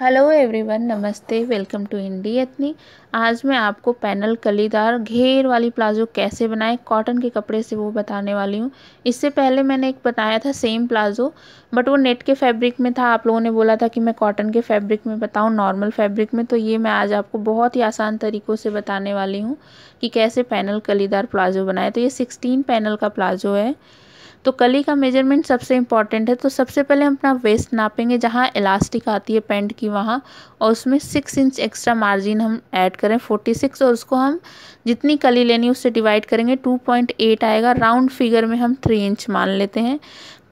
hello everyone नमस्ते welcome to इंडी एथनी आज मैं आपको पैनल कलीदार घेर वाली प्लाजो कैसे बनाएं कॉटन के कपड़े से वो बताने वाली हूँ इससे पहले मैंने एक बताया था सेम प्लाजो बट वो नेट के फैब्रिक में था आप लोगों ने बोला था कि मैं कॉटन के फैब्रिक में बताऊँ नॉर्मल फैब्रिक में तो ये मैं आज आपको बहुत ही आसान तरीक़ों से बताने वाली हूँ कि कैसे पैनल कलीदार प्लाजो बनाए तो ये सिक्सटीन पैनल का प्लाजो है तो कली का मेजरमेंट सबसे इम्पॉर्टेंट है तो सबसे पहले हम अपना वेस्ट नापेंगे जहाँ इलास्टिक आती है पेंट की वहाँ और उसमें सिक्स इंच एक्स्ट्रा मार्जिन हम ऐड करें फोर्टी सिक्स और उसको हम जितनी कली लेनी उससे डिवाइड करेंगे टू पॉइंट एट आएगा राउंड फिगर में हम थ्री इंच मान लेते हैं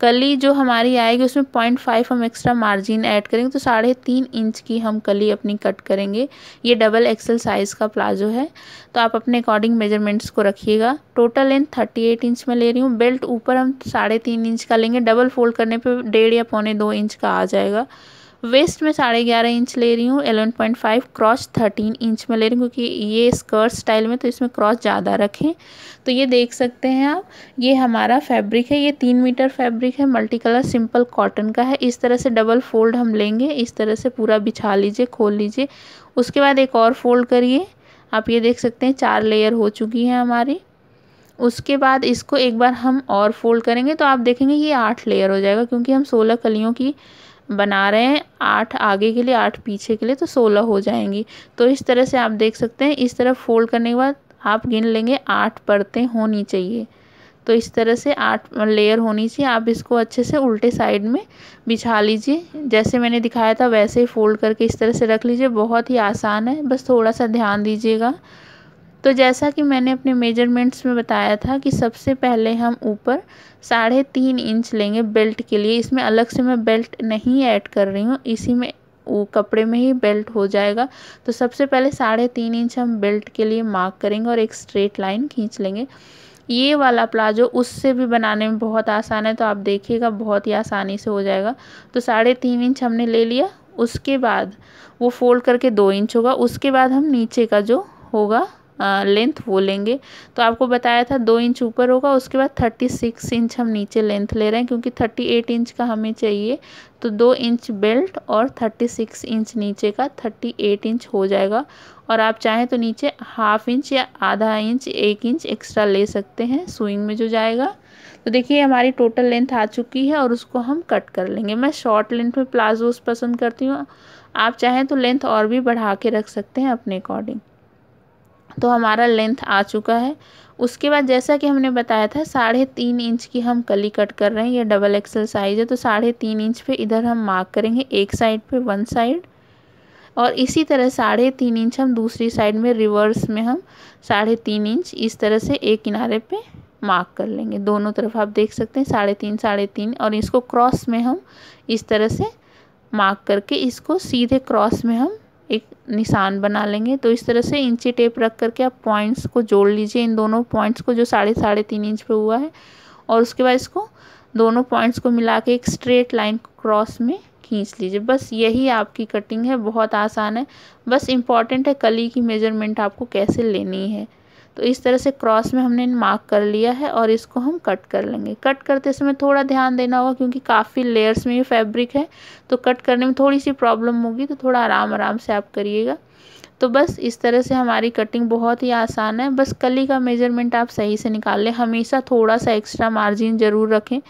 कली जो हमारी आएगी उसमें पॉइंट फाइव हम एक्स्ट्रा मार्जिन ऐड करेंगे तो साढ़े तीन इंच की हम कली अपनी कट करेंगे ये डबल एक्सल साइज़ का प्लाजो है तो आप अपने अकॉर्डिंग मेजरमेंट्स को रखिएगा total length thirty eight inch में ले रही हूँ बेल्ट ऊपर हम साढ़े तीन इंच का लेंगे डबल फोल्ड करने पर डेढ़ या पौने दो इंच का आ जाएगा वेस्ट में साढ़े ग्यारह इंच ले रही हूँ eleven point five cross thirteen inch में ले रही हूँ क्योंकि ये स्कर्ट स्टाइल में तो इसमें क्रॉस ज़्यादा रखें तो ये देख सकते हैं आप ये हमारा फैब्रिक है ये तीन मीटर फैब्रिक है मल्टी कलर सिंपल कॉटन का है इस तरह से डबल फोल्ड हम लेंगे इस तरह से पूरा बिछा लीजिए खोल लीजिए उसके बाद एक और फोल्ड करिए आप ये देख सकते हैं चार लेयर हो चुकी हैं हमारी उसके बाद इसको एक बार हम और फोल्ड करेंगे तो आप देखेंगे ये आठ लेयर हो जाएगा क्योंकि हम सोलह कलियों की बना रहे हैं आठ आगे के लिए आठ पीछे के लिए तो सोलह हो जाएंगी तो इस तरह से आप देख सकते हैं इस तरह फोल्ड करने के बाद आप गिन लेंगे आठ परतें होनी चाहिए तो इस तरह से आठ लेयर होनी चाहिए आप इसको अच्छे से उल्टे साइड में बिछा लीजिए जैसे मैंने दिखाया था वैसे ही फोल्ड करके इस तरह से रख लीजिए बहुत ही आसान है बस थोड़ा सा ध्यान दीजिएगा तो जैसा कि मैंने अपने मेजरमेंट्स में बताया था कि सबसे पहले हम ऊपर साढ़े तीन इंच लेंगे बेल्ट के लिए इसमें अलग से मैं बेल्ट नहीं ऐड कर रही हूँ इसी में वो कपड़े में ही बेल्ट हो जाएगा तो सबसे पहले साढ़े तीन इंच हम बेल्ट के लिए मार्क करेंगे और एक स्ट्रेट लाइन खींच लेंगे ये वाला प्लाजो उससे भी बनाने में बहुत आसान है तो आप देखिएगा बहुत ही आसानी से हो जाएगा तो साढ़े तीन इंच हमने ले लिया उसके बाद वो फोल्ड करके दो इंच होगा उसके बाद हम नीचे का जो होगा लेंथ वो लेंगे तो आपको बताया था दो इंच ऊपर होगा उसके बाद थर्टी सिक्स इंच हम नीचे लेंथ ले रहे हैं क्योंकि थर्टी एट इंच का हमें चाहिए तो दो इंच बेल्ट और थर्टी सिक्स इंच नीचे का थर्टी एट इंच हो जाएगा और आप चाहें तो नीचे हाफ इंच या आधा इंच एक इंच एक्स्ट्रा ले सकते हैं सुइंग में जो जाएगा तो देखिए हमारी टोटल लेंथ आ चुकी है और उसको हम कट कर लेंगे मैं शॉर्ट लेंथ में प्लाजोस पसंद करती हूँ आप चाहें तो लेंथ और भी बढ़ा के रख सकते हैं अपने अकॉर्डिंग तो हमारा लेंथ आ चुका है उसके बाद जैसा कि हमने बताया था साढ़े तीन इंच की हम कली कट कर रहे हैं ये डबल एक्सल साइज़ है तो साढ़े तीन इंच पे इधर हम मार्क करेंगे एक साइड पे वन साइड और इसी तरह साढ़े तीन इंच हम दूसरी साइड में रिवर्स में हम साढ़े तीन इंच इस तरह से एक किनारे पे मार्क कर लेंगे दोनों तरफ आप देख सकते हैं साढ़े तीन साढ़े तीन और इसको क्रॉस में हम इस तरह से मार्क करके इसको सीधे क्रॉस में हम एक निशान बना लेंगे तो इस तरह से इंची टेप रख करके आप पॉइंट्स को जोड़ लीजिए इन दोनों पॉइंट्स को जो साढ़े साढ़े तीन इंच पे हुआ है और उसके बाद इसको दोनों पॉइंट्स को मिला के एक स्ट्रेट लाइन क्रॉस में खींच लीजिए बस यही आपकी कटिंग है बहुत आसान है बस इम्पॉर्टेंट है कली की मेजरमेंट आपको कैसे लेनी है तो इस तरह से क्रॉस में हमने मार्क कर लिया है और इसको हम कट कर लेंगे कट करते समय थोड़ा ध्यान देना होगा क्योंकि काफ़ी लेयर्स में ये फैब्रिक है तो कट करने में थोड़ी सी प्रॉब्लम होगी तो थोड़ा आराम आराम से आप करिएगा तो बस इस तरह से हमारी कटिंग बहुत ही आसान है बस कली का मेजरमेंट आप सही से निकाल लें हमेशा थोड़ा सा एक्स्ट्रा मार्जिन ज़रूर रखें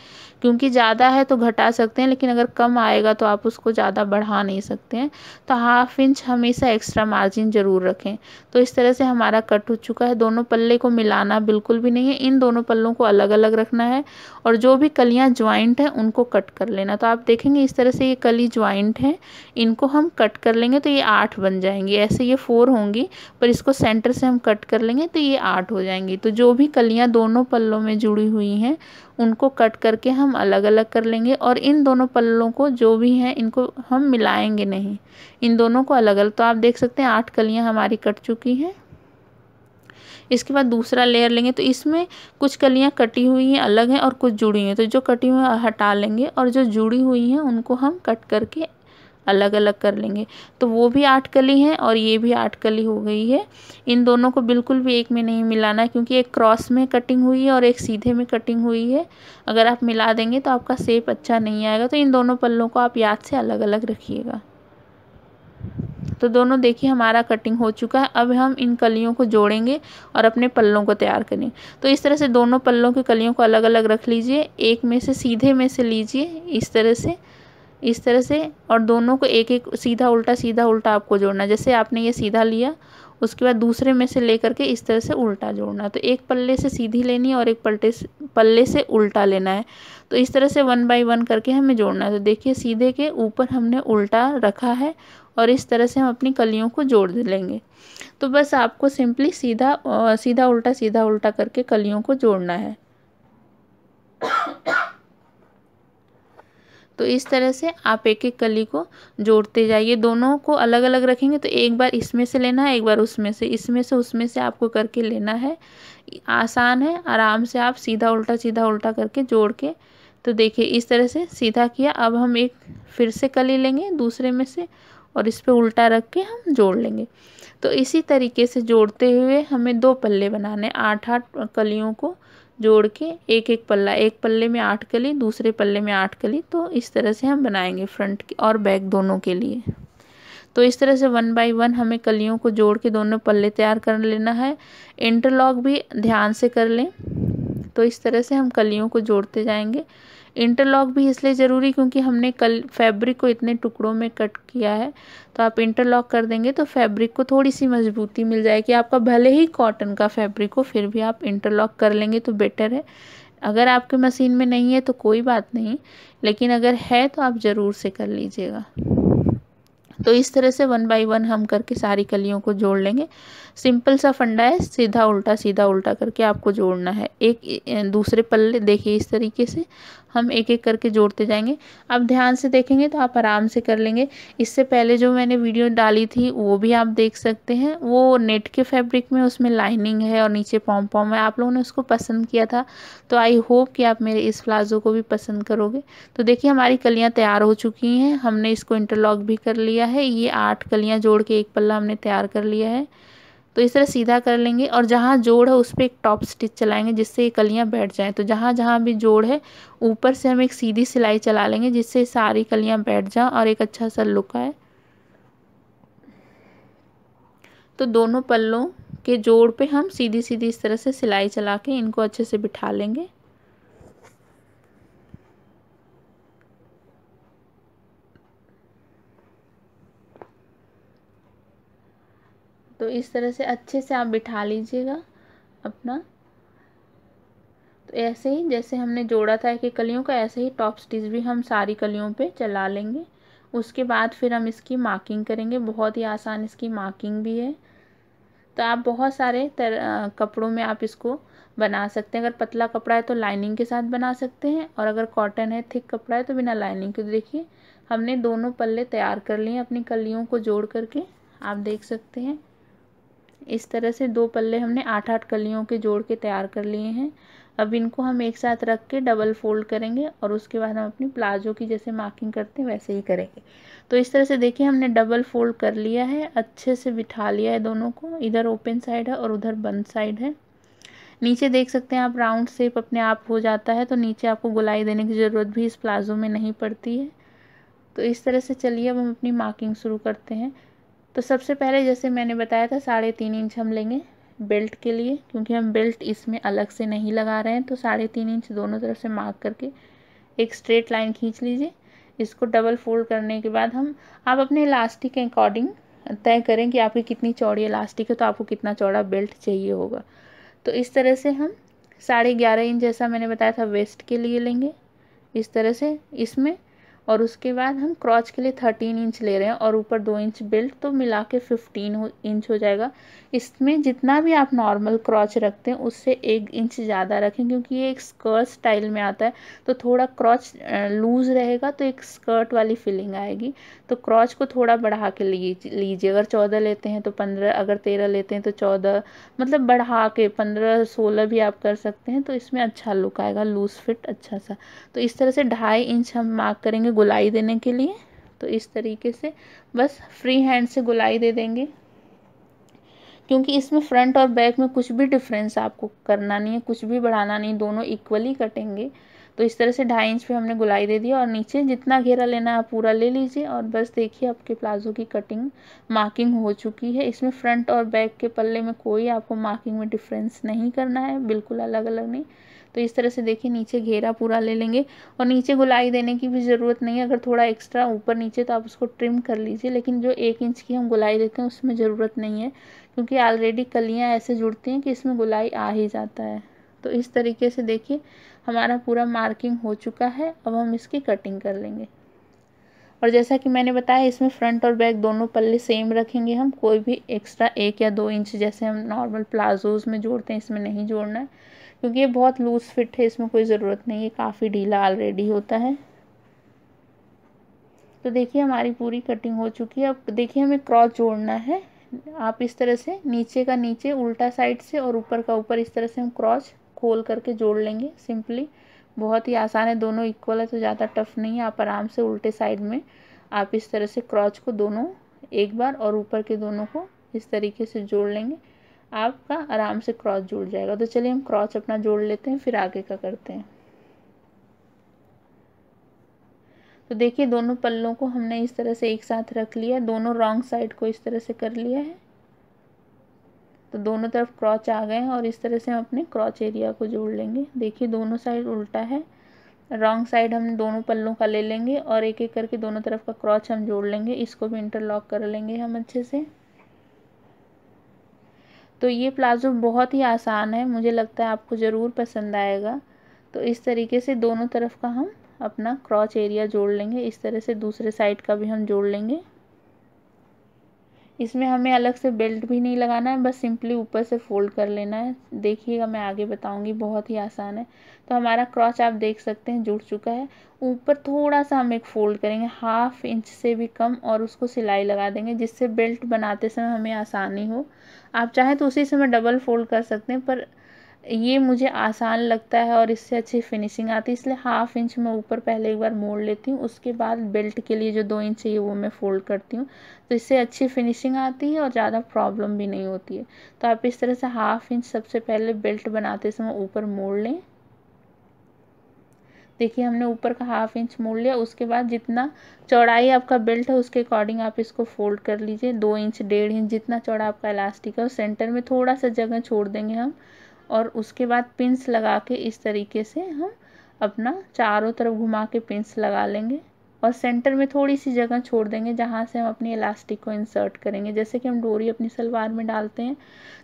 क्योंकि ज़्यादा है तो घटा सकते हैं लेकिन अगर कम आएगा तो आप उसको ज़्यादा बढ़ा नहीं सकते हैं तो हाफ इंच हमेशा एक्स्ट्रा मार्जिन ज़रूर रखें तो इस तरह से हमारा कट हो चुका है दोनों पल्ले को मिलाना बिल्कुल भी नहीं है इन दोनों पल्लों को अलग अलग रखना है और जो भी कलियाँ ज्वाइंट हैं उनको कट कर लेना तो आप देखेंगे इस तरह से ये कली ज्वाइंट है इनको हम कट कर लेंगे तो ये आठ बन जाएंगे ऐसे ये फोर होंगी पर इसको सेंटर से हम कट कर लेंगे तो ये आठ हो जाएंगी तो जो भी कलियाँ दोनों पल्लों में जुड़ी हुई हैं उनको कट करके हम अलग अलग कर लेंगे और इन दोनों पल्लों को जो भी हैं इनको हम मिलाएंगे नहीं इन दोनों को अलग अलग तो आप देख सकते हैं आठ कलियाँ हमारी कट चुकी हैं इसके बाद दूसरा लेयर लेंगे तो इसमें कुछ कलियाँ कटी हुई हैं अलग हैं और कुछ जुड़ी हैं तो जो कटी हुई हटा लेंगे और जो जुड़ी हुई हैं उनको हम कट करके अलग अलग कर लेंगे तो वो भी आठ कली है और ये भी आठ कली हो गई है इन दोनों को बिल्कुल भी एक में नहीं मिलाना है क्योंकि एक क्रॉस में कटिंग हुई है और एक सीधे में कटिंग हुई है अगर आप मिला देंगे तो आपका सेप अच्छा नहीं आएगा तो इन दोनों पल्लों को आप याद से अलग अलग रखिएगा तो दोनों देखिए हमारा कटिंग हो चुका है अब हम इन कलियों को जोड़ेंगे और अपने पल्लों को तैयार करेंगे तो इस तरह से दोनों पल्लों की कलियों को अलग अलग रख लीजिए एक में से सीधे में से लीजिए इस तरह से इस तरह से और दोनों को एक एक सीधा उल्टा सीधा उल्टा आपको जोड़ना जैसे आपने ये सीधा लिया उसके बाद दूसरे में से ले करके इस तरह से उल्टा जोड़ना तो एक पल्ले से सीधी लेनी है और एक पल्टे पल्ले से उल्टा लेना है तो इस तरह से वन बाय वन करके हमें जोड़ना है तो देखिए सीधे के ऊपर हमने उल्टा रखा है और इस तरह से हम अपनी कलियों को जोड़ लेंगे तो बस आपको सिंपली सीधा सीधा उल्टा सीधा उल्टा करके कलियों को जोड़ना है तो इस तरह से आप एक एक कली को जोड़ते जाइए दोनों को अलग अलग रखेंगे तो एक बार इसमें से लेना है एक बार उसमें से इसमें से उसमें से आपको करके लेना है आसान है आराम से आप सीधा उल्टा सीधा उल्टा करके जोड़ के तो देखिए इस तरह से सीधा किया अब हम एक फिर से कली लेंगे दूसरे में से और इस पर उल्टा रख के हम जोड़ लेंगे तो इसी तरीके से जोड़ते हुए हमें दो पल्ले बनाने आठ आठ कलियों को जोड़ के एक एक पल्ला एक पल्ले में आठ कली दूसरे पल्ले में आठ कली तो इस तरह से हम बनाएंगे फ्रंट और बैक दोनों के लिए तो इस तरह से वन बाय वन हमें कलियों को जोड़ के दोनों पल्ले तैयार कर लेना है इंटरलॉक भी ध्यान से कर लें तो इस तरह से हम कलियों को जोड़ते जाएंगे इंटरलॉक भी इसलिए ज़रूरी क्योंकि हमने कल फैब्रिक को इतने टुकड़ों में कट किया है तो आप इंटरलॉक कर देंगे तो फैब्रिक को थोड़ी सी मजबूती मिल जाएगी आपका भले ही कॉटन का फैब्रिक हो फिर भी आप इंटरलॉक कर लेंगे तो बेटर है अगर आपके मशीन में नहीं है तो कोई बात नहीं लेकिन अगर है तो आप ज़रूर से कर लीजिएगा तो इस तरह से वन बाय वन हम करके सारी कलियों को जोड़ लेंगे सिंपल सा फंडा है सीधा उल्टा सीधा उल्टा करके आपको जोड़ना है एक दूसरे पल्ले देखिए इस तरीके से हम एक एक करके जोड़ते जाएंगे आप ध्यान से देखेंगे तो आप आराम से कर लेंगे इससे पहले जो मैंने वीडियो डाली थी वो भी आप देख सकते हैं वो नेट के फैब्रिक में उसमें लाइनिंग है और नीचे पॉम पॉम है आप लोगों ने उसको पसंद किया था तो आई होप कि आप मेरे इस प्लाज़ो को भी पसंद करोगे तो देखिए हमारी कलियाँ तैयार हो चुकी हैं हमने इसको इंटरलॉक भी कर लिया है ये आठ कलियाँ जोड़ के एक पल्ला हमने तैयार कर लिया है तो इस तरह सीधा कर लेंगे और जहाँ जोड़ है उस पर एक टॉप स्टिच चलाएंगे जिससे ये कलियाँ बैठ जाएँ तो जहाँ जहाँ भी जोड़ है ऊपर से हम एक सीधी सिलाई चला लेंगे जिससे सारी कलियाँ बैठ जाएँ और एक अच्छा सा लुक आए तो दोनों पल्लों के जोड़ पे हम सीधी सीधी इस तरह से सिलाई चला के इनको अच्छे से बिठा लेंगे तो इस तरह से अच्छे से आप बिठा लीजिएगा अपना तो ऐसे ही जैसे हमने जोड़ा था एक कलियों का ऐसे ही टॉप स्टिच भी हम सारी कलियों पे चला लेंगे उसके बाद फिर हम इसकी मार्किंग करेंगे बहुत ही आसान इसकी मार्किंग भी है तो आप बहुत सारे तर कपड़ों में आप इसको बना सकते हैं अगर पतला कपड़ा है तो लाइनिंग के साथ बना सकते हैं और अगर कॉटन है थिक कपड़ा है तो बिना लाइनिंग के देखिए हमने दोनों पल्ले तैयार कर लिए अपनी कलियों को जोड़ करके आप देख सकते हैं इस तरह से दो पल्ले हमने आठ आठ कलियों के जोड़ के तैयार कर लिए हैं अब इनको हम एक साथ रख के डबल फोल्ड करेंगे और उसके बाद हम अपनी प्लाजो की जैसे मार्किंग करते हैं वैसे ही करेंगे तो इस तरह से देखिए हमने डबल फोल्ड कर लिया है अच्छे से बिठा लिया है दोनों को इधर ओपन साइड है और उधर बंद साइड है नीचे देख सकते हैं आप राउंड शेप अपने आप हो जाता है तो नीचे आपको गुलाई देने की ज़रूरत भी इस प्लाजो में नहीं पड़ती है तो इस तरह से चलिए अब हम अपनी मार्किंग शुरू करते हैं तो सबसे पहले जैसे मैंने बताया था साढ़े तीन इंच हम लेंगे बेल्ट के लिए क्योंकि हम बेल्ट इसमें अलग से नहीं लगा रहे हैं तो साढ़े तीन इंच दोनों तरफ से मार्क करके एक स्ट्रेट लाइन खींच लीजिए इसको डबल फोल्ड करने के बाद हम आप अपने इलास्टिक के अकॉर्डिंग तय करें कि आपकी कितनी चौड़ी इलास्टिक है तो आपको कितना चौड़ा बेल्ट चाहिए होगा तो इस तरह से हम साढ़े ग्यारह इंच जैसा मैंने बताया था वेस्ट के लिए लेंगे इस तरह से इसमें और उसके बाद हम क्रॉच के लिए थर्टीन इंच ले रहे हैं और ऊपर दो इंच बेल्ट तो मिला के फिफ्टीन इंच हो जाएगा इसमें जितना भी आप नॉर्मल क्रॉच रखते हैं उससे एक इंच ज़्यादा रखें क्योंकि ये एक स्कर्ट स्टाइल में आता है तो थोड़ा क्रॉच लूज़ रहेगा तो एक स्कर्ट वाली फीलिंग आएगी तो क्रॉच को थोड़ा बढ़ा के लीजिए अगर चौदह लेते हैं तो पंद्रह अगर तेरह लेते हैं तो चौदह मतलब बढ़ा के पंद्रह सोलह भी आप कर सकते हैं तो इसमें अच्छा लुक आएगा लूज़ फिट अच्छा सा तो इस तरह से ढाई इंच हम मार्क करेंगे गुलाई देने के लिए तो इस तरीके से बस फ्री हैंड से गुलाई दे देंगे क्योंकि इसमें फ्रंट और बैक में कुछ भी डिफरेंस आपको करना नहीं है कुछ भी बढ़ाना नहीं दोनों इक्वली कटेंगे तो इस तरह से ढाई इंच पे हमने गुलाई दे दी और नीचे जितना घेरा लेना आप पूरा ले लीजिए और बस देखिए आपके प्लाजो की कटिंग मार्किंग हो चुकी है इसमें फ्रंट और बैक के पल्ले में कोई आपको मार्किंग में डिफरेंस नहीं करना है बिल्कुल अलग अलग नहीं तो इस तरह से देखिए नीचे घेरा पूरा ले लेंगे और नीचे गुलाई देने की भी ज़रूरत नहीं है अगर थोड़ा एक्स्ट्रा ऊपर नीचे तो आप उसको ट्रिम कर लीजिए लेकिन जो एक इंच की हम गुलाई देते हैं उसमें ज़रूरत नहीं है क्योंकि ऑलरेडी कलियाँ ऐसे जुड़ती हैं कि इसमें गुलाई आ ही जाता है तो इस तरीके से देखिए हमारा पूरा मार्किंग हो चुका है अब हम इसकी कटिंग कर लेंगे और जैसा कि मैंने बताया इसमें फ्रंट और बैक दोनों पल्ले सेम रखेंगे हम कोई भी एक्स्ट्रा एक या दो इंच जैसे हम नॉर्मल प्लाजोज में जोड़ते हैं इसमें नहीं जोड़ना है क्योंकि ये बहुत लूज़ फिट है इसमें कोई ज़रूरत नहीं है काफ़ी ढीला ऑलरेडी होता है तो देखिए हमारी पूरी कटिंग हो चुकी है अब देखिए हमें क्रॉस जोड़ना है आप इस तरह से नीचे का नीचे उल्टा साइड से और ऊपर का ऊपर इस तरह से हम क्रॉस खोल करके जोड़ लेंगे सिंपली बहुत ही आसान है दोनों इक्वल है तो ज़्यादा टफ नहीं है आप आराम से उल्टे साइड में आप इस तरह से क्रॉच को दोनों एक बार और ऊपर के दोनों को इस तरीके से जोड़ लेंगे आपका आराम से क्रॉच जुड़ जाएगा तो चलिए हम क्रॉच अपना जोड़ लेते हैं फिर आगे का करते हैं तो देखिए दोनों पल्लों को हमने इस तरह से एक साथ रख लिया दोनों रॉन्ग साइड को इस तरह से कर लिया है तो दोनों तरफ क्रॉच आ गए हैं और इस तरह से हम अपने क्रॉच एरिया को जोड़ लेंगे देखिए दोनों साइड उल्टा है रॉन्ग साइड हम दोनों पल्लों का ले लेंगे और एक एक करके दोनों तरफ का क्रॉच हम जोड़ लेंगे इसको भी इंटरलॉक कर लेंगे हम अच्छे से तो ये प्लाजो बहुत ही आसान है मुझे लगता है आपको ज़रूर पसंद आएगा तो इस तरीके से दोनों तरफ का हम अपना क्रॉच एरिया जोड़ लेंगे इस तरह से दूसरे साइड का भी हम जोड़ लेंगे इसमें हमें अलग से बेल्ट भी नहीं लगाना है बस सिंपली ऊपर से फोल्ड कर लेना है देखिएगा मैं आगे बताऊंगी बहुत ही आसान है तो हमारा क्रॉच आप देख सकते हैं जुड़ चुका है ऊपर थोड़ा सा हम एक फोल्ड करेंगे हाफ इंच से भी कम और उसको सिलाई लगा देंगे जिससे बेल्ट बनाते समय हमें आसानी हो आप चाहें तो उसी समय डबल फोल्ड कर सकते हैं पर ये मुझे आसान लगता है और इससे अच्छी फिनिशिंग आती है इसलिए हाफ़ इंच मैं ऊपर पहले एक बार मोड़ लेती हूँ उसके बाद बेल्ट के लिए जो दो इंच चाहिए वो मैं फ़ोल्ड करती हूँ तो इससे अच्छी फिनिशिंग आती है और ज़्यादा प्रॉब्लम भी नहीं होती है तो आप इस तरह से हाफ़ इंच सबसे पहले बेल्ट बनाते समय ऊपर मोड़ लें देखिए हमने ऊपर का हाफ इंच मोड़ लिया उसके बाद जितना चौड़ाई आपका बेल्ट है उसके अकॉर्डिंग आप इसको फोल्ड कर लीजिए दो इंच डेढ़ इंच जितना चौड़ा आपका इलास्टिक है और सेंटर में थोड़ा सा जगह छोड़ देंगे हम और उसके बाद पिंस लगा के इस तरीके से हम अपना चारों तरफ घुमा के पिंस लगा लेंगे और सेंटर में थोड़ी सी जगह छोड़ देंगे जहाँ से हम अपनी इलास्टिक को इंसर्ट करेंगे जैसे कि हम डोरी अपनी सलवार में डालते हैं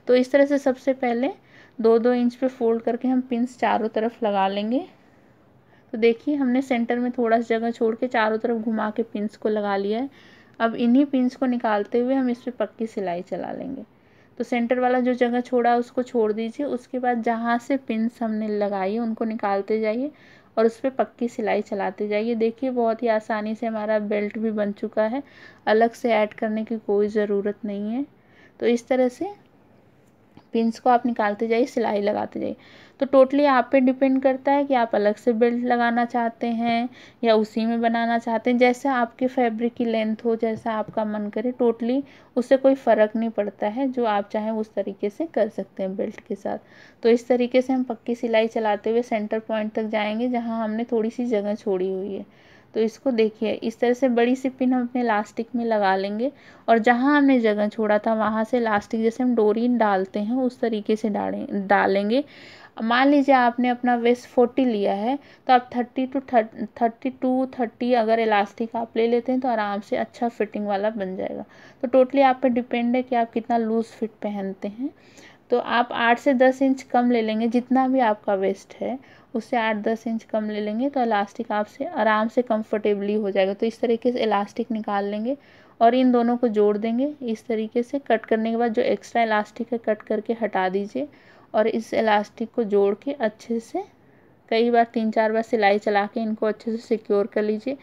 तो इस तरह से सबसे पहले दो दो इंच पे फोल्ड करके हम पिंस चारों तरफ लगा लेंगे तो देखिए हमने सेंटर में थोड़ा सा जगह छोड़ के चारों तरफ घुमा के पिंस को लगा लिया है अब इन्हीं पिंस को निकालते हुए हम इस पर पक्की सिलाई चला लेंगे तो सेंटर वाला जो जगह छोड़ा उसको छोड़ दीजिए उसके बाद जहाँ से पिंस हमने लगाई उनको निकालते जाइए और उस पर पक्की सिलाई चलाते जाइए देखिए बहुत ही आसानी से हमारा बेल्ट भी बन चुका है अलग से ऐड करने की कोई ज़रूरत नहीं है तो इस तरह से पिंस को आप निकालते जाइए सिलाई लगाते जाइए तो टोटली आप पे डिपेंड करता है कि आप अलग से बेल्ट लगाना चाहते हैं या उसी में बनाना चाहते हैं जैसे आपके फैब्रिक की लेंथ हो जैसा आपका मन करे टोटली उससे कोई फ़र्क नहीं पड़ता है जो आप चाहें उस तरीके से कर सकते हैं बेल्ट के साथ तो इस तरीके से हम पक्की सिलाई चलाते हुए सेंटर पॉइंट तक जाएंगे जहाँ हमने थोड़ी सी जगह छोड़ी हुई है तो इसको देखिए इस तरह से बड़ी सी पिन हम अपने लास्टिक में लगा लेंगे और जहाँ हमने जगह छोड़ा था वहाँ से लास्टिक जैसे हम डोरी डालते हैं उस तरीके से डालें डालेंगे मान लीजिए आपने अपना वेस्ट फोर्टी लिया है तो आप thirty two thirty two thirty अगर इलास्टिक आप ले लेते हैं तो आराम से अच्छा फिटिंग वाला बन जाएगा तो टोटली आप पे डिपेंड है कि आप कितना लूज़ फिट पहनते हैं तो आप आठ से दस इंच कम ले लेंगे जितना भी आपका वेस्ट है उससे आठ दस इंच कम ले लेंगे तो इलास्टिक आपसे आराम से कंफर्टेबली हो जाएगा तो इस तरीके से इलास्टिक निकाल लेंगे और इन दोनों को जोड़ देंगे इस तरीके से कट करने के बाद जो एक्स्ट्रा इलास्टिक है कट करके हटा दीजिए और इस इलास्टिक को जोड़ के अच्छे से कई बार तीन चार बार सिलाई चला के इनको अच्छे से सिक्योर कर लीजिए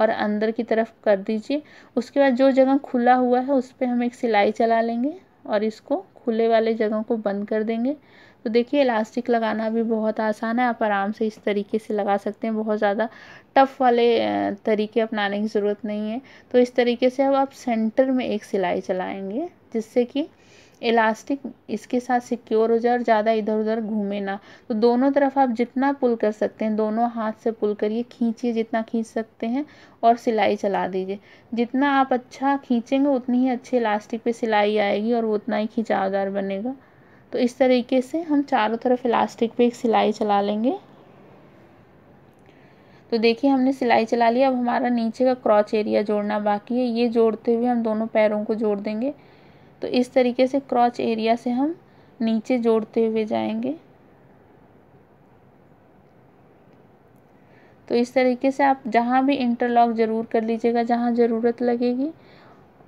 और अंदर की तरफ कर दीजिए उसके बाद जो जगह खुला हुआ है उस पर हम एक सिलाई चला लेंगे और इसको खुले वाले जगह को बंद कर देंगे तो देखिए इलास्टिक लगाना भी बहुत आसान है आप आराम से इस तरीके से लगा सकते हैं बहुत ज़्यादा टफ़ वाले तरीके अपनाने की ज़रूरत नहीं है तो इस तरीके से अब आप सेंटर में एक सिलाई चलाएंगे जिससे कि इलास्टिक इसके साथ सिक्योर हो जाए और ज़्यादा इधर उधर घूमे ना तो दोनों तरफ आप जितना पुल कर सकते हैं दोनों हाथ से पुल करिए खींचिए जितना खींच सकते हैं और सिलाई चला दीजिए जितना आप अच्छा खींचेंगे उतनी ही अच्छी इलास्टिक पे सिलाई आएगी और वो उतना ही खिंचावदार बनेगा तो इस तरीके से हम चारों तरफ इलास्टिक पर एक सिलाई चला लेंगे तो देखिए हमने सिलाई चला लिया अब हमारा नीचे का क्रॉच एरिया जोड़ना बाकी है ये जोड़ते हुए हम दोनों पैरों को जोड़ देंगे तो इस तरीके से क्रॉच एरिया से हम नीचे जोड़ते हुए जाएंगे तो इस तरीके से आप जहाँ भी इंटरलॉक ज़रूर कर लीजिएगा जहाँ ज़रूरत लगेगी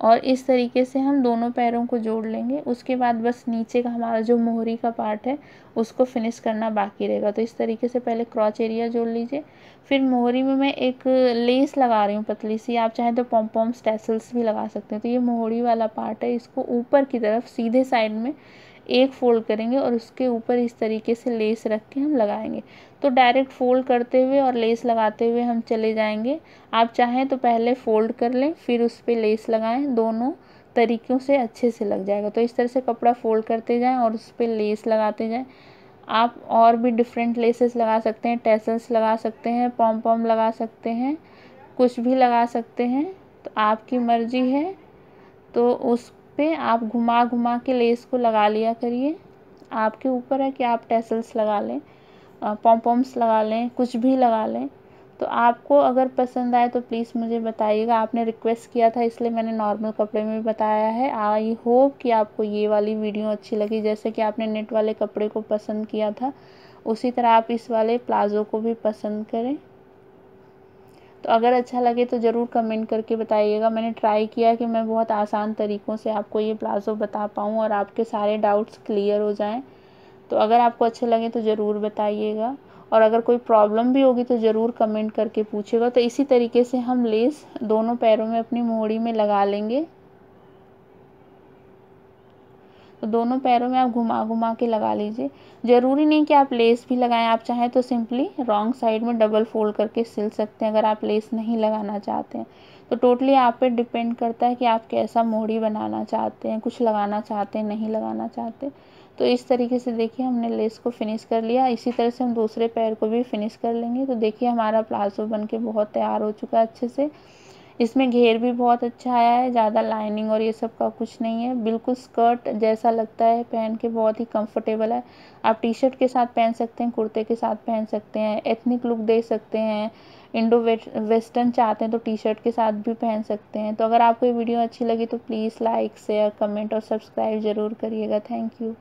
और इस तरीके से हम दोनों पैरों को जोड़ लेंगे उसके बाद बस नीचे का हमारा जो मोहरी का पार्ट है उसको फिनिश करना बाकी रहेगा तो इस तरीके से पहले क्रॉच एरिया जोड़ लीजिए फिर मोहरी में मैं एक लेस लगा रही हूँ पतली सी आप चाहें तो पॉम पॉम स्टैसल्स भी लगा सकते हैं तो ये मोहरी वाला पार्ट है इसको ऊपर की तरफ सीधे साइड में एक फ़ोल्ड करेंगे और उसके ऊपर इस तरीके से लेस रख के हम लगाएंगे तो डायरेक्ट फ़ोल्ड करते हुए और लेस लगाते हुए हम चले जाएंगे आप चाहें तो पहले फ़ोल्ड कर लें फिर उस पर लेस लगाएं दोनों तरीक़ों से अच्छे से लग जाएगा तो इस तरह से कपड़ा फ़ोल्ड करते जाएँ और उस पर लेस लगाते जाएँ आप और भी डिफरेंट लेसेस लगा सकते हैं टेसल्स लगा सकते हैं पॉम पॉम लगा सकते हैं कुछ भी लगा सकते हैं तो आपकी मर्ज़ी है तो उस पे आप घुमा घुमा के लेस को लगा लिया करिए आपके ऊपर है कि आप टेसल्स लगा लें पॉम्पॉम्स लगा लें कुछ भी लगा लें तो आपको अगर पसंद आए तो प्लीज़ मुझे बताइएगा आपने रिक्वेस्ट किया था इसलिए मैंने नॉर्मल कपड़े में भी बताया है आई होप कि आपको ये वाली वीडियो अच्छी लगी जैसे कि आपने नेट वाले कपड़े को पसंद किया था उसी तरह आप इस वाले प्लाज़ो को भी पसंद करें तो अगर अच्छा लगे तो ज़रूर कमेंट करके बताइएगा मैंने ट्राई किया कि मैं बहुत आसान तरीक़ों से आपको ये प्लाज़ो बता पाऊँ और आपके सारे डाउट्स क्लियर हो जाएँ तो अगर आपको अच्छे लगे तो ज़रूर बताइएगा और अगर कोई प्रॉब्लम भी होगी तो ज़रूर कमेंट करके पूछेगा तो इसी तरीके से हम लेस दोनों पैरों में अपनी मोहड़ी में लगा लेंगे तो दोनों पैरों में आप घुमा घुमा के लगा लीजिए ज़रूरी नहीं कि आप लेस भी लगाएं आप चाहें तो सिंपली रॉन्ग साइड में डबल फोल्ड करके सिल सकते हैं अगर आप लेस नहीं लगाना चाहते हैं तो टोटली आप पे डिपेंड करता है कि आप कैसा मोड़ी बनाना चाहते हैं कुछ लगाना चाहते हैं नहीं लगाना चाहते तो इस तरीके से देखिए हमने लेस को फिनिश कर लिया इसी तरह से हम दूसरे पैर को भी फिनिश कर लेंगे तो देखिए हमारा प्लाजो बन के बहुत तैयार हो चुका है अच्छे से इसमें घेर भी बहुत अच्छा आया है ज़्यादा लाइनिंग और ये सब का कुछ नहीं है बिल्कुल स्कर्ट जैसा लगता है पहन के बहुत ही कंफर्टेबल है आप टी शर्ट के साथ पहन सकते हैं कुर्ते के साथ पहन सकते हैं एथनिक लुक दे सकते हैं इंडो वेस्टर्न चाहते हैं तो टी शर्ट के साथ भी पहन सकते हैं तो अगर आपको ये वीडियो अच्छी लगी तो प्लीज़ लाइक शेयर कमेंट और सब्सक्राइब ज़रूर करिएगा थैंक यू